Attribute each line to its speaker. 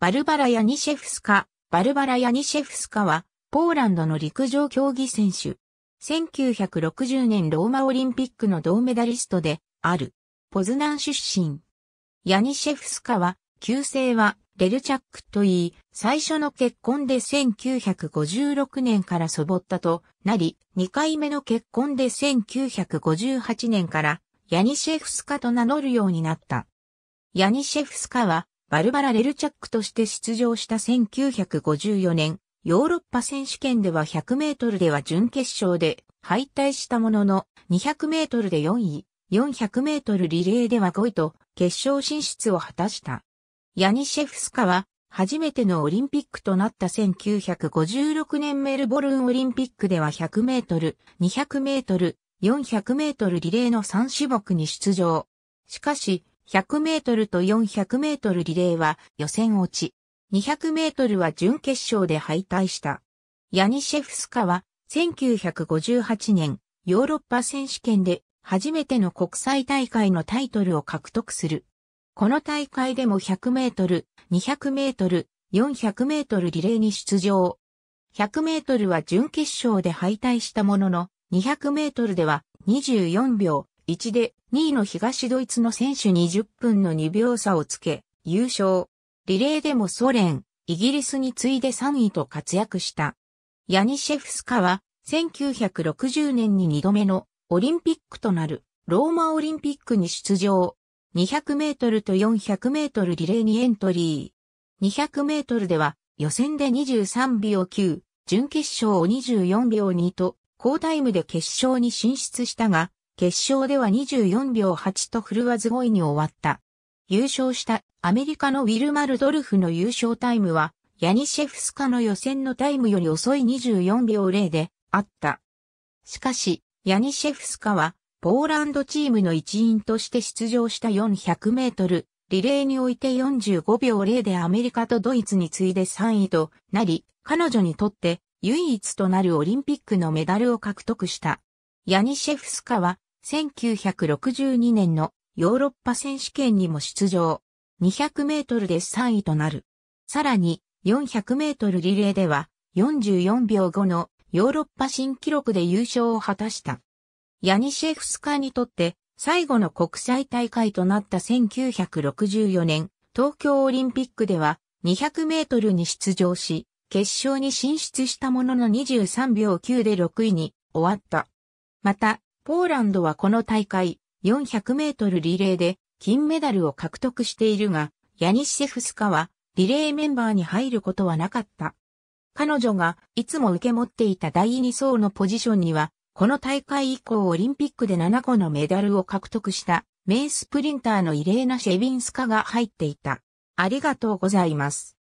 Speaker 1: バルバラ・ヤニシェフスカ、バルバラ・ヤニシェフスカは、ポーランドの陸上競技選手。1960年ローマオリンピックの銅メダリストで、ある。ポズナン出身。ヤニシェフスカは、旧姓は、レルチャックといい、最初の結婚で1956年から祖母ったとなり、2回目の結婚で1958年から、ヤニシェフスカと名乗るようになった。ヤニシェフスカは、バルバラ・レルチャックとして出場した1954年、ヨーロッパ選手権では100メートルでは準決勝で敗退したものの、200メートルで4位、400メートルリレーでは5位と決勝進出を果たした。ヤニシェフスカは初めてのオリンピックとなった1956年メルボルンオリンピックでは100メートル、200メートル、400メートルリレーの3種目に出場。しかし、100メートルと400メートルリレーは予選落ち、200メートルは準決勝で敗退した。ヤニシェフスカは1958年ヨーロッパ選手権で初めての国際大会のタイトルを獲得する。この大会でも100メートル、200メートル、400メートルリレーに出場。100メートルは準決勝で敗退したものの、200メートルでは24秒1で2位の東ドイツの選手20分の2秒差をつけ、優勝。リレーでもソ連、イギリスに次いで3位と活躍した。ヤニシェフスカは、1960年に2度目のオリンピックとなるローマオリンピックに出場。200メートルと400メートルリレーにエントリー。200メートルでは予選で23秒9、準決勝を24秒2と、高タイムで決勝に進出したが、決勝では24秒8と振るわず5位に終わった。優勝したアメリカのウィルマルドルフの優勝タイムは、ヤニシェフスカの予選のタイムより遅い24秒0であった。しかし、ヤニシェフスカは、ポーランドチームの一員として出場した400メートル、リレーにおいて45秒0でアメリカとドイツに次いで3位となり、彼女にとって唯一となるオリンピックのメダルを獲得した。ヤニシェフスカは1962年のヨーロッパ選手権にも出場。200メートルで3位となる。さらに、400メートルリレーでは、44秒5のヨーロッパ新記録で優勝を果たした。ヤニシェフスカーにとって最後の国際大会となった1964年、東京オリンピックでは200メートルに出場し、決勝に進出したものの23秒9で6位に終わった。また、ポーランドはこの大会400メートルリレーで金メダルを獲得しているが、ヤニシェフスカはリレーメンバーに入ることはなかった。彼女がいつも受け持っていた第2層のポジションには、この大会以降オリンピックで7個のメダルを獲得した名スプリンターのイレーナ・シェビンスカが入っていた。ありがとうございます。